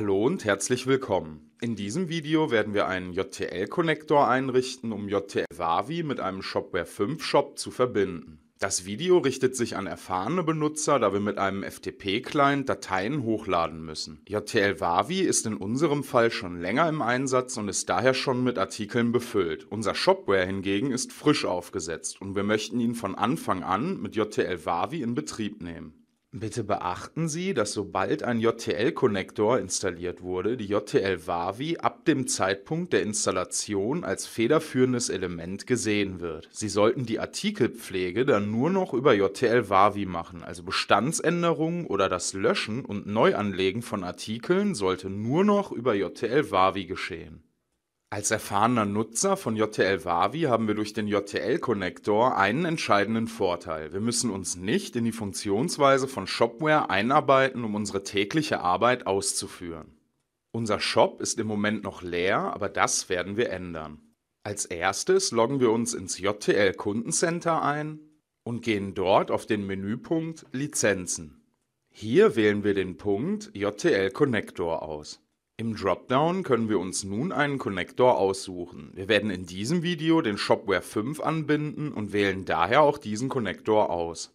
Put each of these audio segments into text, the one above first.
Hallo und herzlich willkommen. In diesem Video werden wir einen JTL-Konnektor einrichten, um JTL-Wavi mit einem Shopware 5 Shop zu verbinden. Das Video richtet sich an erfahrene Benutzer, da wir mit einem FTP-Client Dateien hochladen müssen. JTL Wavi ist in unserem Fall schon länger im Einsatz und ist daher schon mit Artikeln befüllt. Unser Shopware hingegen ist frisch aufgesetzt und wir möchten ihn von Anfang an mit JTL Wavi in Betrieb nehmen. Bitte beachten Sie, dass sobald ein JTL-Konnektor installiert wurde, die JTL-WAVI ab dem Zeitpunkt der Installation als federführendes Element gesehen wird. Sie sollten die Artikelpflege dann nur noch über JTL-WAVI machen, also Bestandsänderungen oder das Löschen und Neuanlegen von Artikeln sollte nur noch über JTL-WAVI geschehen. Als erfahrener Nutzer von JTL Wavi haben wir durch den JTL-Connector einen entscheidenden Vorteil. Wir müssen uns nicht in die Funktionsweise von Shopware einarbeiten, um unsere tägliche Arbeit auszuführen. Unser Shop ist im Moment noch leer, aber das werden wir ändern. Als erstes loggen wir uns ins JTL Kundencenter ein und gehen dort auf den Menüpunkt Lizenzen. Hier wählen wir den Punkt JTL Connector aus. Im Dropdown können wir uns nun einen Connector aussuchen. Wir werden in diesem Video den Shopware 5 anbinden und wählen daher auch diesen Connector aus.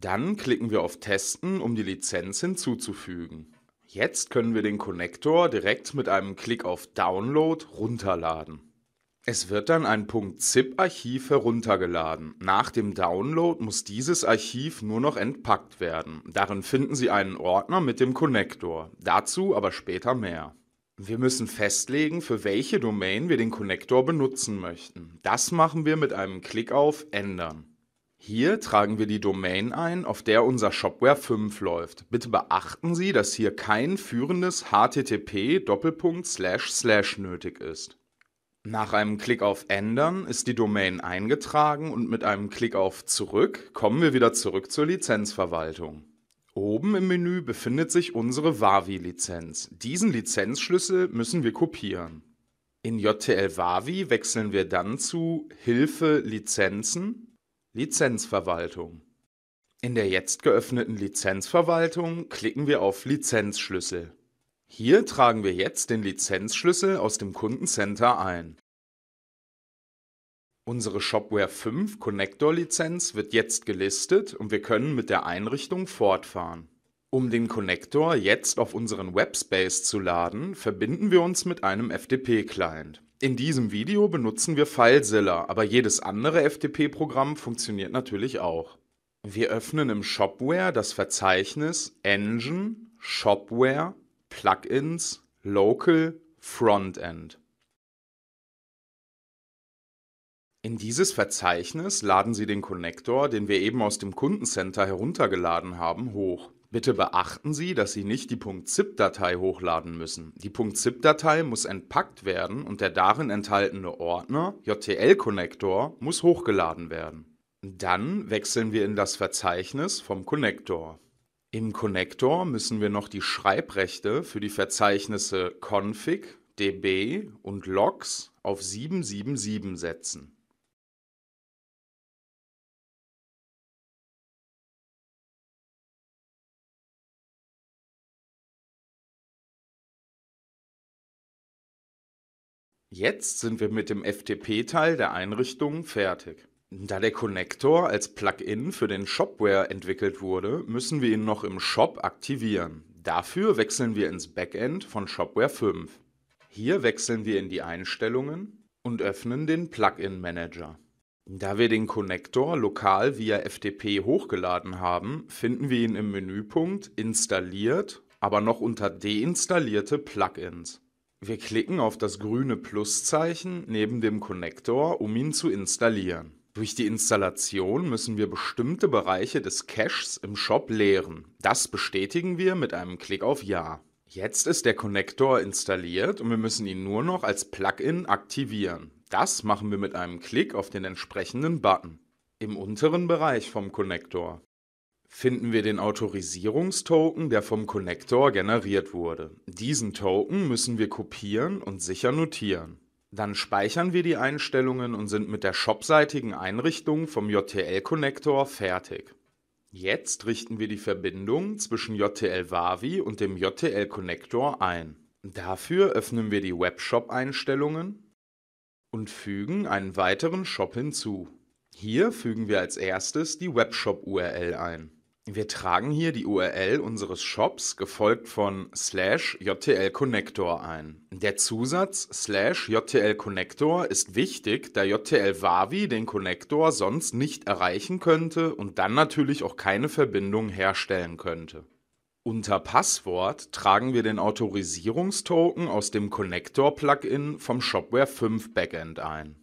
Dann klicken wir auf Testen, um die Lizenz hinzuzufügen. Jetzt können wir den Connector direkt mit einem Klick auf Download runterladen. Es wird dann ein .zip-Archiv heruntergeladen. Nach dem Download muss dieses Archiv nur noch entpackt werden. Darin finden Sie einen Ordner mit dem Konnektor. Dazu aber später mehr. Wir müssen festlegen, für welche Domain wir den Konnektor benutzen möchten. Das machen wir mit einem Klick auf Ändern. Hier tragen wir die Domain ein, auf der unser Shopware 5 läuft. Bitte beachten Sie, dass hier kein führendes http:// nötig ist. Nach einem Klick auf Ändern ist die Domain eingetragen und mit einem Klick auf Zurück kommen wir wieder zurück zur Lizenzverwaltung. Oben im Menü befindet sich unsere Wavi-Lizenz. Diesen Lizenzschlüssel müssen wir kopieren. In JTL Wavi wechseln wir dann zu Hilfe Lizenzen, Lizenzverwaltung. In der jetzt geöffneten Lizenzverwaltung klicken wir auf Lizenzschlüssel. Hier tragen wir jetzt den Lizenzschlüssel aus dem Kundencenter ein. Unsere Shopware 5 Connector Lizenz wird jetzt gelistet und wir können mit der Einrichtung fortfahren. Um den Connector jetzt auf unseren Webspace zu laden, verbinden wir uns mit einem FTP-Client. In diesem Video benutzen wir FileZilla, aber jedes andere FTP-Programm funktioniert natürlich auch. Wir öffnen im Shopware das Verzeichnis Engine Shopware Plugins, Local, Frontend. In dieses Verzeichnis laden Sie den Connector, den wir eben aus dem Kundencenter heruntergeladen haben, hoch. Bitte beachten Sie, dass Sie nicht die .zip-Datei hochladen müssen. Die .zip-Datei muss entpackt werden und der darin enthaltene Ordner JTL-Connector muss hochgeladen werden. Dann wechseln wir in das Verzeichnis vom Connector. Im Connector müssen wir noch die Schreibrechte für die Verzeichnisse config, db und logs auf 777 setzen. Jetzt sind wir mit dem FTP-Teil der Einrichtung fertig. Da der Connector als Plugin für den Shopware entwickelt wurde, müssen wir ihn noch im Shop aktivieren. Dafür wechseln wir ins Backend von Shopware 5. Hier wechseln wir in die Einstellungen und öffnen den Plugin Manager. Da wir den Connector lokal via FTP hochgeladen haben, finden wir ihn im Menüpunkt Installiert, aber noch unter Deinstallierte Plugins. Wir klicken auf das grüne Pluszeichen neben dem Connector, um ihn zu installieren. Durch die Installation müssen wir bestimmte Bereiche des Caches im Shop leeren. Das bestätigen wir mit einem Klick auf Ja. Jetzt ist der Connector installiert und wir müssen ihn nur noch als Plugin aktivieren. Das machen wir mit einem Klick auf den entsprechenden Button. Im unteren Bereich vom Connector finden wir den Autorisierungstoken, der vom Connector generiert wurde. Diesen Token müssen wir kopieren und sicher notieren. Dann speichern wir die Einstellungen und sind mit der shopseitigen Einrichtung vom JTL-Connector fertig. Jetzt richten wir die Verbindung zwischen JTL Wavi und dem JTL Connector ein. Dafür öffnen wir die Webshop-Einstellungen und fügen einen weiteren Shop hinzu. Hier fügen wir als erstes die Webshop-URL ein. Wir tragen hier die URL unseres Shops gefolgt von slash JTL Connector ein. Der Zusatz slash JTL Connector ist wichtig, da JTL Wavi den Connector sonst nicht erreichen könnte und dann natürlich auch keine Verbindung herstellen könnte. Unter Passwort tragen wir den Autorisierungstoken aus dem Connector-Plugin vom Shopware 5 Backend ein.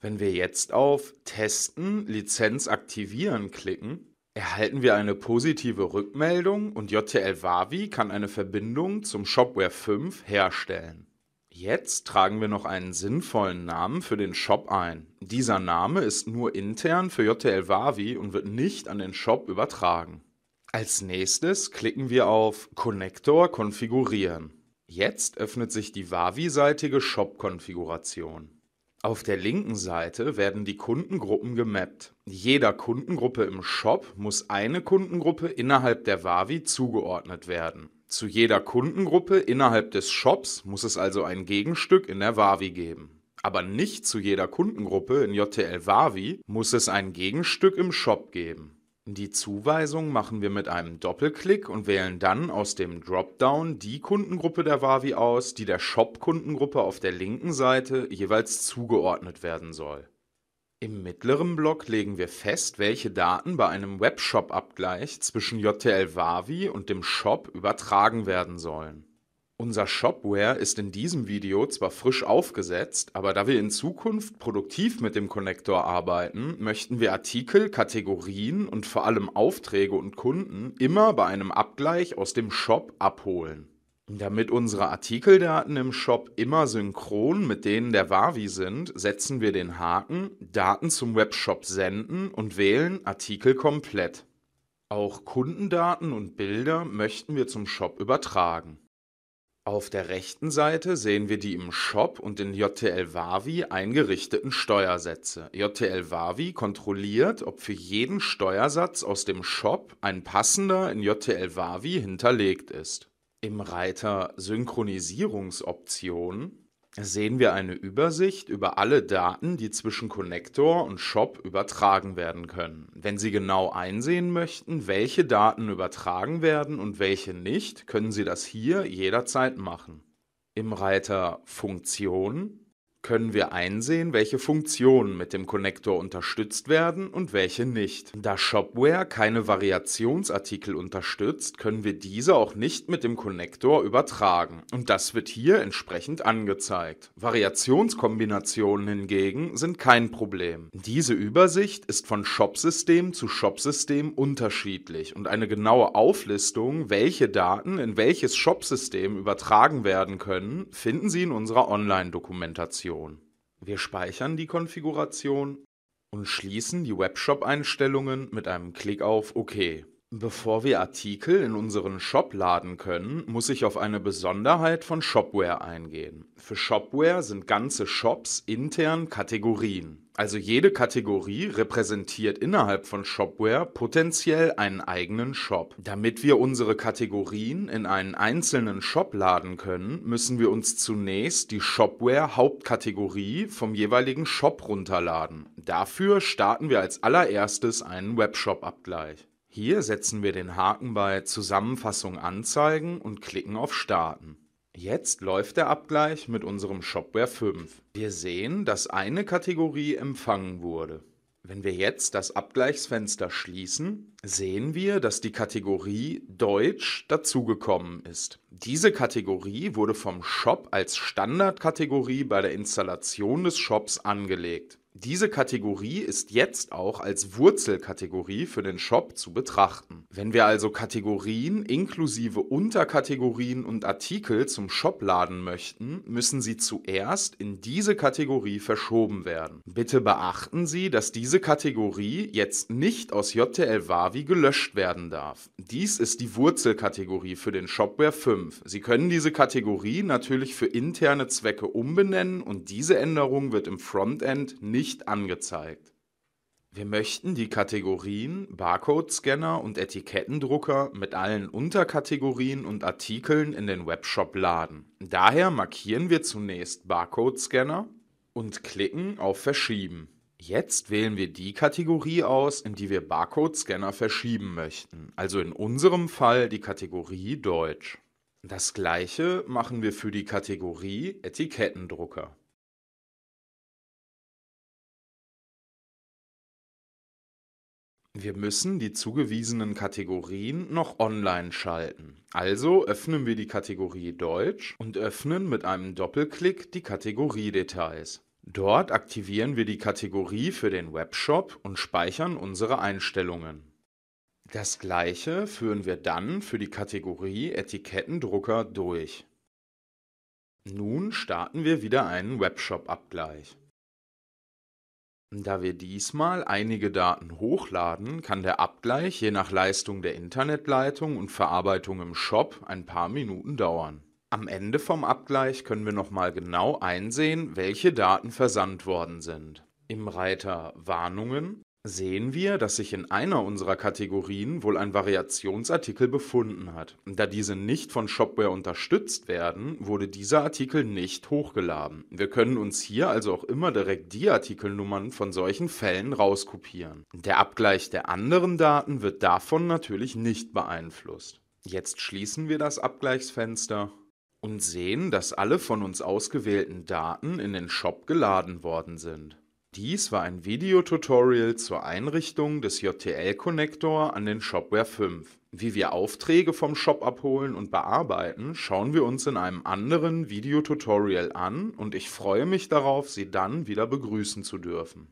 Wenn wir jetzt auf Testen, Lizenz aktivieren klicken, Erhalten wir eine positive Rückmeldung und JTL Wavi kann eine Verbindung zum Shopware 5 herstellen. Jetzt tragen wir noch einen sinnvollen Namen für den Shop ein. Dieser Name ist nur intern für JTL Wavi und wird nicht an den Shop übertragen. Als nächstes klicken wir auf Connector konfigurieren. Jetzt öffnet sich die Wavi-seitige Shop-Konfiguration. Auf der linken Seite werden die Kundengruppen gemappt. Jeder Kundengruppe im Shop muss eine Kundengruppe innerhalb der Wavi zugeordnet werden. Zu jeder Kundengruppe innerhalb des Shops muss es also ein Gegenstück in der Wavi geben. Aber nicht zu jeder Kundengruppe in JTL Wavi muss es ein Gegenstück im Shop geben. Die Zuweisung machen wir mit einem Doppelklick und wählen dann aus dem Dropdown die Kundengruppe der Wavi aus, die der Shop-Kundengruppe auf der linken Seite jeweils zugeordnet werden soll. Im mittleren Block legen wir fest, welche Daten bei einem Webshop-Abgleich zwischen JTL Wavi und dem Shop übertragen werden sollen unser Shopware ist in diesem Video zwar frisch aufgesetzt, aber da wir in Zukunft produktiv mit dem Konnektor arbeiten, möchten wir Artikel, Kategorien und vor allem Aufträge und Kunden immer bei einem Abgleich aus dem Shop abholen. Damit unsere Artikeldaten im Shop immer synchron mit denen der Wavi sind, setzen wir den Haken Daten zum Webshop senden und wählen Artikel komplett. Auch Kundendaten und Bilder möchten wir zum Shop übertragen. Auf der rechten Seite sehen wir die im Shop und in JTL Wavi eingerichteten Steuersätze. JTL Wavi kontrolliert, ob für jeden Steuersatz aus dem Shop ein passender in JTL Wavi hinterlegt ist. Im Reiter Synchronisierungsoptionen sehen wir eine Übersicht über alle Daten, die zwischen Connector und Shop übertragen werden können. Wenn Sie genau einsehen möchten, welche Daten übertragen werden und welche nicht, können Sie das hier jederzeit machen. Im Reiter Funktionen können wir einsehen, welche Funktionen mit dem Connector unterstützt werden und welche nicht. Da Shopware keine Variationsartikel unterstützt, können wir diese auch nicht mit dem Connector übertragen und das wird hier entsprechend angezeigt. Variationskombinationen hingegen sind kein Problem. Diese Übersicht ist von Shopsystem zu Shopsystem unterschiedlich und eine genaue Auflistung, welche Daten in welches Shopsystem übertragen werden können, finden Sie in unserer Online-Dokumentation. Konfiguration. Wir speichern die Konfiguration und schließen die Webshop-Einstellungen mit einem Klick auf OK. Bevor wir Artikel in unseren Shop laden können, muss ich auf eine Besonderheit von Shopware eingehen. Für Shopware sind ganze Shops intern Kategorien. Also jede Kategorie repräsentiert innerhalb von Shopware potenziell einen eigenen Shop. Damit wir unsere Kategorien in einen einzelnen Shop laden können, müssen wir uns zunächst die Shopware Hauptkategorie vom jeweiligen Shop runterladen. Dafür starten wir als allererstes einen Webshop-Abgleich. Hier setzen wir den Haken bei Zusammenfassung anzeigen und klicken auf Starten. Jetzt läuft der Abgleich mit unserem Shopware 5. Wir sehen, dass eine Kategorie empfangen wurde. Wenn wir jetzt das Abgleichsfenster schließen, sehen wir, dass die Kategorie Deutsch dazugekommen ist. Diese Kategorie wurde vom Shop als Standardkategorie bei der Installation des Shops angelegt. Diese Kategorie ist jetzt auch als Wurzelkategorie für den Shop zu betrachten. Wenn wir also Kategorien inklusive Unterkategorien und Artikel zum Shop laden möchten, müssen sie zuerst in diese Kategorie verschoben werden. Bitte beachten Sie, dass diese Kategorie jetzt nicht aus JTL Wavi gelöscht werden darf. Dies ist die Wurzelkategorie für den Shopware 5. Sie können diese Kategorie natürlich für interne Zwecke umbenennen und diese Änderung wird im Frontend nicht nicht angezeigt. Wir möchten die Kategorien Barcode-Scanner und Etikettendrucker mit allen Unterkategorien und Artikeln in den Webshop laden. Daher markieren wir zunächst Barcode-Scanner und klicken auf Verschieben. Jetzt wählen wir die Kategorie aus, in die wir Barcode-Scanner verschieben möchten, also in unserem Fall die Kategorie Deutsch. Das gleiche machen wir für die Kategorie Etikettendrucker. Wir müssen die zugewiesenen Kategorien noch online schalten. Also öffnen wir die Kategorie Deutsch und öffnen mit einem Doppelklick die Kategorie Details. Dort aktivieren wir die Kategorie für den Webshop und speichern unsere Einstellungen. Das gleiche führen wir dann für die Kategorie Etikettendrucker durch. Nun starten wir wieder einen Webshop-Abgleich. Da wir diesmal einige Daten hochladen, kann der Abgleich je nach Leistung der Internetleitung und Verarbeitung im Shop ein paar Minuten dauern. Am Ende vom Abgleich können wir nochmal genau einsehen, welche Daten versandt worden sind. Im Reiter Warnungen Sehen wir, dass sich in einer unserer Kategorien wohl ein Variationsartikel befunden hat. Da diese nicht von Shopware unterstützt werden, wurde dieser Artikel nicht hochgeladen. Wir können uns hier also auch immer direkt die Artikelnummern von solchen Fällen rauskopieren. Der Abgleich der anderen Daten wird davon natürlich nicht beeinflusst. Jetzt schließen wir das Abgleichsfenster und sehen, dass alle von uns ausgewählten Daten in den Shop geladen worden sind. Dies war ein Videotutorial zur Einrichtung des jtl connector an den Shopware 5. Wie wir Aufträge vom Shop abholen und bearbeiten, schauen wir uns in einem anderen Videotutorial an und ich freue mich darauf, Sie dann wieder begrüßen zu dürfen.